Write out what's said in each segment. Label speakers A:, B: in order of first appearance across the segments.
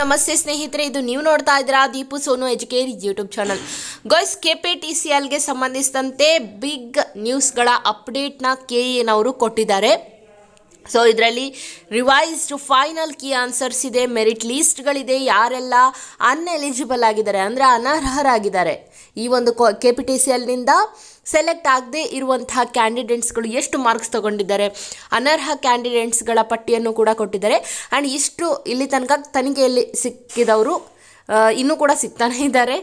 A: ನಮಸ್ತೆ ಸ್ನೇಹಿತರೆ ಇದು ನೀವು ನೋಡ್ತಾ ಇದ್ದೀರಾ Deepu Sonu Educare YouTube channel guys K P T C ಎಲ್ಗೆ ಸಂಬಂಧಿಸಿದಂತೆ ಬಿಗ್ ನ್ಯೂಸ್ಗಳ ಅಪ್ಡೇಟ್ನ ಕೆ ಅವರು ಕೊಟ್ಟಿದ್ದಾರೆ ಸೊ ಇದರಲ್ಲಿ ಟು ಫೈನಲ್ ಕೀ ಆನ್ಸರ್ಸ್ ಇದೆ ಮೆರಿಟ್ ಲೀಸ್ಟ್ಗಳಿದೆ ಯಾರೆಲ್ಲ ಅನ್ಎಲಿಜಿಬಲ್ ಆಗಿದ್ದಾರೆ ಅಂದರೆ ಅನರ್ಹರಾಗಿದ್ದಾರೆ ಈ ಒಂದು ಕೆ ಪಿ ಟಿ ಸಿ ಎಲ್ನಿಂದ ಸೆಲೆಕ್ಟ್ ಆಗದೆ ಇರುವಂತಹ ಕ್ಯಾಂಡಿಡೇಟ್ಸ್ಗಳು ಎಷ್ಟು ಮಾರ್ಕ್ಸ್ ತಗೊಂಡಿದ್ದಾರೆ ಅನರ್ಹ ಕ್ಯಾಂಡಿಡೇಟ್ಸ್ಗಳ ಪಟ್ಟಿಯನ್ನು ಕೂಡ ಕೊಟ್ಟಿದ್ದಾರೆ ಆ್ಯಂಡ್ ಇಷ್ಟು ಇಲ್ಲಿ ತನಕ ತನಿಖೆಯಲ್ಲಿ ಸಿಕ್ಕಿದವರು ಇನ್ನೂ ಕೂಡ ಸಿಗ್ತಾನೇ ಇದ್ದಾರೆ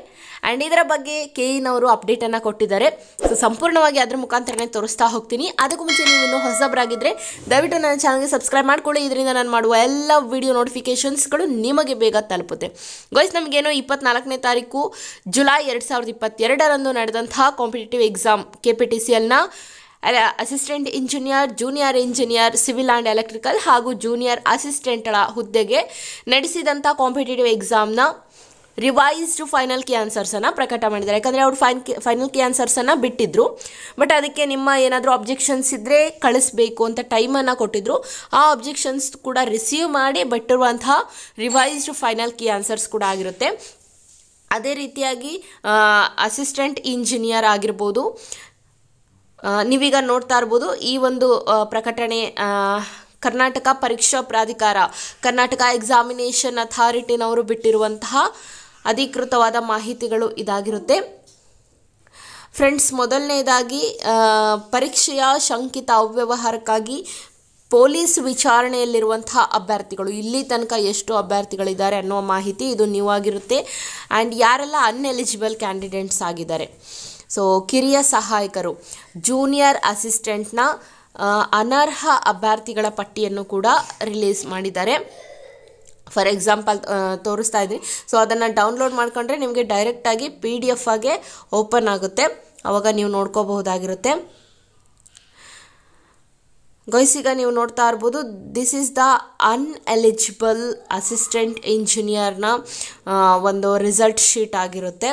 A: ಆ್ಯಂಡ್ ಇದರ ಬಗ್ಗೆ ಕೆ ಇನ್ ಅವರು ಅಪ್ಡೇಟನ್ನು ಕೊಟ್ಟಿದ್ದಾರೆ ಸೊ ಸಂಪೂರ್ಣವಾಗಿ ಅದರ ಮುಖಾಂತರನೇ ತೋರಿಸ್ತಾ ಹೋಗ್ತೀನಿ ಅದಕ್ಕೂ ಮುಂಚೆ ನೀವು ಇನ್ನೂ ಹೊಸಬರಾಗಿದ್ದರೆ ದಯವಿಟ್ಟು ನನ್ನ ಚಾನಲ್ಗೆ ಸಬ್ಸ್ಕ್ರೈಬ್ ಮಾಡಿಕೊಳ್ಳಿ ಇದರಿಂದ ನಾನು ಮಾಡುವ ಎಲ್ಲ ವಿಡಿಯೋ ನೋಟಿಫಿಕೇಷನ್ಸ್ಗಳು ನಿಮಗೆ ಬೇಗ ತಲುಪುತ್ತೆ ಗೋಯ್ಸ್ ನಮಗೇನು ಇಪ್ಪತ್ನಾಲ್ಕನೇ ತಾರೀಕು ಜುಲೈ ಎರಡು ಸಾವಿರದ ಇಪ್ಪತ್ತೆರಡರಂದು ನಡೆದಂತಹ competitive exam K P T C ಎಲ್ನ assistant engineer junior engineer civil and electrical ಹಾಗೂ ಜೂನಿಯರ್ ಅಸಿಸ್ಟೆಂಟ್ಗಳ ಹುದ್ದೆಗೆ ನಡೆಸಿದಂಥ ಕಾಂಪಿಟೇಟಿವ್ ಎಕ್ಸಾಮ್ನ ರಿವೈಸ್ಡ್ ಫೈನಲ್ ಕಿ ಆನ್ಸರ್ಸನ್ನು ಪ್ರಕಟ ಮಾಡಿದ್ದಾರೆ ಯಾಕಂದರೆ ಅವರು ಫೈನ್ ಫೈನಲ್ ಕಿ ಆನ್ಸರ್ಸನ್ನು ಬಿಟ್ಟಿದ್ರು ಬಟ್ ಅದಕ್ಕೆ ನಿಮ್ಮ ಏನಾದರೂ ಅಬ್ಜೆಕ್ಷನ್ಸ್ ಇದ್ದರೆ ಕಳಿಸ್ಬೇಕು ಅಂತ ಟೈಮನ್ನು ಕೊಟ್ಟಿದ್ದರು ಆ ಅಬ್ಜೆಕ್ಷನ್ಸ್ ಕೂಡ ರಿಸೀವ್ ಮಾಡಿ ಬಿಟ್ಟಿರುವಂತಹ ರಿವೈಸ್ಡ್ ಫೈನಲ್ ಕಿ ಆನ್ಸರ್ಸ್ ಕೂಡ ಆಗಿರುತ್ತೆ ಅದೇ ರೀತಿಯಾಗಿ ಅಸಿಸ್ಟೆಂಟ್ ಇಂಜಿನಿಯರ್ ಆಗಿರ್ಬೋದು ನೀವೀಗ ನೋಡ್ತಾ ಇರ್ಬೋದು ಈ ಒಂದು ಪ್ರಕಟಣೆ ಕರ್ನಾಟಕ ಪರೀಕ್ಷಾ ಪ್ರಾಧಿಕಾರ ಕರ್ನಾಟಕ ಎಕ್ಸಾಮಿನೇಷನ್ ಅಥಾರಿಟಿನವರು ಬಿಟ್ಟಿರುವಂತಹ ಅಧಿಕೃತವಾದ ಮಾಹಿತಿಗಳು ಇದಾಗಿರುತ್ತೆ ಫ್ರೆಂಡ್ಸ್ ಮೊದಲನೇದಾಗಿ ಪರೀಕ್ಷೆಯ ಶಂಕಿತ ಅವ್ಯವಹಾರಕ್ಕಾಗಿ ಪೊಲೀಸ್ ವಿಚಾರಣೆಯಲ್ಲಿರುವಂತಹ ಅಭ್ಯರ್ಥಿಗಳು ಇಲ್ಲಿ ತನಕ ಎಷ್ಟು ಅಭ್ಯರ್ಥಿಗಳಿದ್ದಾರೆ ಅನ್ನೋ ಮಾಹಿತಿ ಇದು ನೀವಾಗಿರುತ್ತೆ ಆ್ಯಂಡ್ ಯಾರೆಲ್ಲ ಅನ್ಎಲಿಜಿಬಲ್ ಕ್ಯಾಂಡಿಡೇಟ್ಸ್ ಆಗಿದ್ದಾರೆ ಸೊ ಕಿರಿಯ ಸಹಾಯಕರು ಜೂನಿಯರ್ ಅಸಿಸ್ಟೆಂಟ್ನ ಅನರ್ಹ ಅಭ್ಯರ್ಥಿಗಳ ಪಟ್ಟಿಯನ್ನು ಕೂಡ ರಿಲೀಸ್ ಮಾಡಿದ್ದಾರೆ ಫಾರ್ ಎಕ್ಸಾಂಪಲ್ ತೋರಿಸ್ತಾ ಇದ್ದೀನಿ ಸೊ ಅದನ್ನು ಡೌನ್ಲೋಡ್ ಮಾಡ್ಕೊಂಡ್ರೆ ನಿಮಗೆ ಡೈರೆಕ್ಟಾಗಿ ಪಿ ಡಿ ಎಫ್ ಆಗಿ ಓಪನ್ ಆಗುತ್ತೆ ಆವಾಗ ನೀವು ನೋಡ್ಕೋಬಹುದಾಗಿರುತ್ತೆ ಈಗ ನೀವು ನೋಡ್ತಾ ಇರ್ಬೋದು this is the ineligible assistant ಇಂಜಿನಿಯರ್ನ ಒಂದು ರಿಸಲ್ಟ್ ಶೀಟ್ ಆಗಿರುತ್ತೆ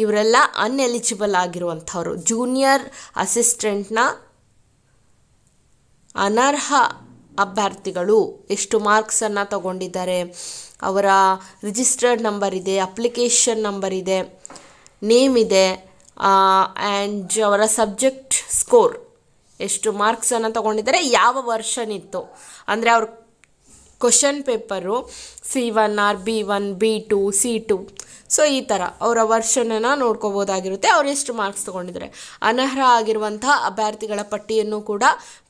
A: ಇವರೆಲ್ಲ ಅನ್ಎಲಿಜಿಬಲ್ ಆಗಿರುವಂಥವ್ರು ಜೂನಿಯರ್ ಅಸಿಸ್ಟೆಂಟ್ನ ಅನರ್ಹ ಅಭ್ಯರ್ಥಿಗಳು ಎಷ್ಟು ಮಾರ್ಕ್ಸನ್ನು ತಗೊಂಡಿದ್ದಾರೆ ಅವರ ರಿಜಿಸ್ಟರ್ಡ್ ನಂಬರ್ ಇದೆ ಅಪ್ಲಿಕೇಶನ್ ನಂಬರ್ ಇದೆ ನೇಮ್ ಇದೆ ಆ್ಯಂಡ್ ಅವರ ಸಬ್ಜೆಕ್ಟ್ ಸ್ಕೋರ್ ಎಷ್ಟು ಮಾರ್ಕ್ಸನ್ನು ತಗೊಂಡಿದ್ದಾರೆ ಯಾವ ವರ್ಷನ್ ಇತ್ತು ಅಂದರೆ ಅವ್ರ question paper C one or B one B two C two so ಈ ಥರ ಅವರ ವರ್ಷನನ್ನು ನೋಡ್ಕೋಬೋದಾಗಿರುತ್ತೆ ಅವ್ರು ಎಷ್ಟು ಮಾರ್ಕ್ಸ್ ತಗೊಂಡಿದ್ದಾರೆ ಅನರ್ಹ ಆಗಿರುವಂತಹ ಅಭ್ಯರ್ಥಿಗಳ ಪಟ್ಟಿಯನ್ನು ಕೂಡ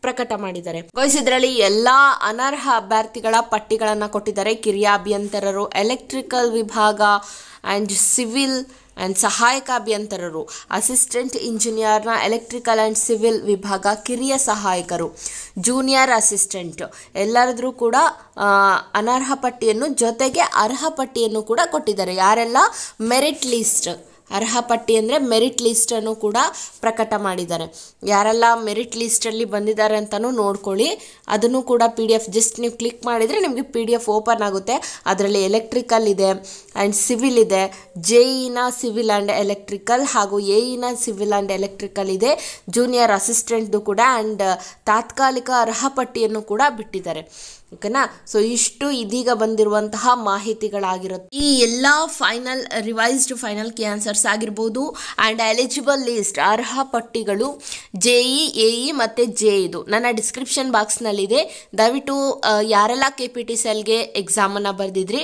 A: ಪ್ರಕಟ ಮಾಡಿದ್ದಾರೆ ಇದರಲ್ಲಿ ಎಲ್ಲ ಅನರ್ಹ ಅಭ್ಯರ್ಥಿಗಳ ಪಟ್ಟಿಗಳನ್ನು ಕೊಟ್ಟಿದ್ದಾರೆ ಕಿರಿಯ ಅಭಿಯಂತರರು ಎಲೆಕ್ಟ್ರಿಕಲ್ ವಿಭಾಗ ಆ್ಯಂಡ್ ಸಿವಿಲ್ ಆ್ಯಂಡ್ ಸಹಾಯಕ ಅಭಿಯಂತರರು ಅಸಿಸ್ಟೆಂಟ್ ಇಂಜಿನಿಯರ್ನ ಎಲೆಕ್ಟ್ರಿಕಲ್ ಆ್ಯಂಡ್ ಸಿವಿಲ್ ವಿಭಾಗ ಕಿರಿಯ ಸಹಾಯಕರು ಜೂನಿಯರ್ ಅಸಿಸ್ಟೆಂಟ್ ಎಲ್ಲರದ್ರೂ ಕೂಡ ಅನರ್ಹ ಪಟ್ಟಿಯನ್ನು ಜೊತೆಗೆ ಅರ್ಹ ಪಟ್ಟಿಯನ್ನು ಕೂಡ ಕೊಟ್ಟಿದ್ದಾರೆ ಯಾರೆಲ್ಲ ಮೆರಿಟ್ ಲೀಸ್ಟ್ ಅರ್ಹ ಪಟ್ಟಿ ಅಂದರೆ ಮೆರಿಟ್ ಲಿಸ್ಟನ್ನು ಕೂಡ ಪ್ರಕಟ ಮಾಡಿದ್ದಾರೆ ಯಾರೆಲ್ಲ ಮೆರಿಟ್ ಲಿಸ್ಟಲ್ಲಿ ಬಂದಿದ್ದಾರೆ ಅಂತಲೂ ನೋಡ್ಕೊಳ್ಳಿ ಅದನ್ನು ಕೂಡ ಪಿ ಡಿ ಎಫ್ ಜಸ್ಟ್ ನೀವು ಕ್ಲಿಕ್ ಮಾಡಿದರೆ ನಿಮಗೆ ಪಿ ಡಿ ಎಫ್ ಓಪನ್ ಆಗುತ್ತೆ ಅದರಲ್ಲಿ ಎಲೆಕ್ಟ್ರಿಕಲ್ ಇದೆ ಆ್ಯಂಡ್ ಸಿವಿಲ್ ಇದೆ ಜೆ ಇನ ಸಿವಿಲ್ ಆ್ಯಂಡ್ ಎಲೆಕ್ಟ್ರಿಕಲ್ ಹಾಗೂ ಎ ಇನ ಸಿವಿಲ್ ಆ್ಯಂಡ್ ಎಲೆಕ್ಟ್ರಿಕಲ್ ಇದೆ ಜೂನಿಯರ್ ಅಸಿಸ್ಟೆಂಟ್ದು ಕೂಡ ಆ್ಯಂಡ್ ತಾತ್ಕಾಲಿಕ ಅರ್ಹ ಪಟ್ಟಿಯನ್ನು ಕೂಡ ಬಿಟ್ಟಿದ್ದಾರೆ ಓಕೆನಾ ಸೊ ಇಷ್ಟು ಇದೀಗ ಬಂದಿರುವಂತಹ ಮಾಹಿತಿಗಳಾಗಿರುತ್ತೆ ಈ ಎಲ್ಲ final revised final key answers ಆಗಿರ್ಬೋದು ಆ್ಯಂಡ್ ಎಲಿಜಿಬಲ್ ಲಿಸ್ಟ್ ಅರ್ಹ ಪಟ್ಟಿಗಳು J E e, A E e ಮತ್ತು ಜೆ ಇದು e ನನ್ನ ಡಿಸ್ಕ್ರಿಪ್ಷನ್ ಬಾಕ್ಸ್ನಲ್ಲಿದೆ ದಯವಿಟ್ಟು ಯಾರೆಲ್ಲ ಕೆ ಪಿ ಟಿ ಸೆಲ್ಗೆ ಎಕ್ಸಾಮನ್ನು ಬರೆದಿದ್ರಿ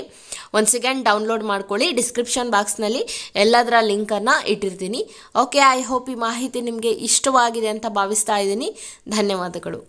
A: ಒನ್ ಸೆಕೆಂಡ್ ಡೌನ್ಲೋಡ್ ಮಾಡ್ಕೊಳ್ಳಿ ಡಿಸ್ಕ್ರಿಪ್ಷನ್ ಬಾಕ್ಸ್ನಲ್ಲಿ ಎಲ್ಲದರ ಲಿಂಕನ್ನು ಇಟ್ಟಿರ್ತೀನಿ ಓಕೆ ಐ ಹೋಪ್ ಈ ಮಾಹಿತಿ ನಿಮಗೆ ಇಷ್ಟವಾಗಿದೆ ಅಂತ ಭಾವಿಸ್ತಾ ಇದ್ದೀನಿ ಧನ್ಯವಾದಗಳು